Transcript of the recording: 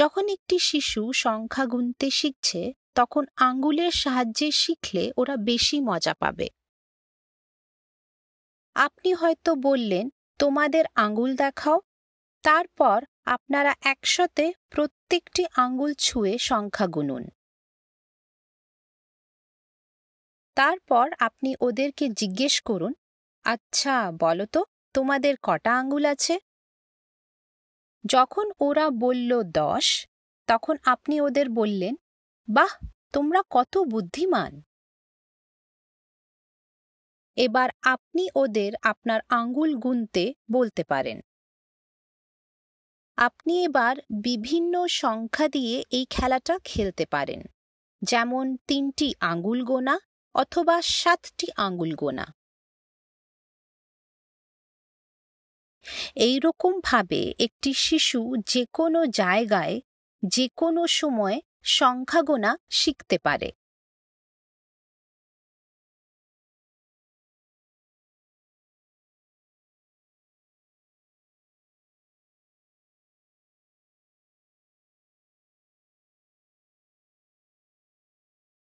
যখন একটি শিশু সংখ্যা গুনতে শিখছে তখন আঙ্গুলের সাহায্যে শিখলে ওরা বেশি মজা পাবে আপনি হয়তো বললেন তোমাদের আঙ্গুল দেখাও তারপর আপনারা একশোতে প্রত্যেকটি আঙ্গুল ছুঁয়ে সংখ্যা গুনুন তারপর আপনি ওদেরকে জিজ্ঞেস করুন আচ্ছা বলো তো তোমাদের কটা আঙ্গুল আছে যখন ওরা বলল দশ তখন আপনি ওদের বললেন বাহ তোমরা কত বুদ্ধিমান এবার আপনি ওদের আপনার আঙ্গুল গুনতে বলতে পারেন আপনি এবার বিভিন্ন সংখ্যা দিয়ে এই খেলাটা খেলতে পারেন যেমন তিনটি আঙ্গুল গোনা অথবা সাতটি আঙ্গুল গোনা এই একটি শিশু যে কোনো জায়গায় যে কোনো সময় সংখ্যা গোনা শিখতে পারে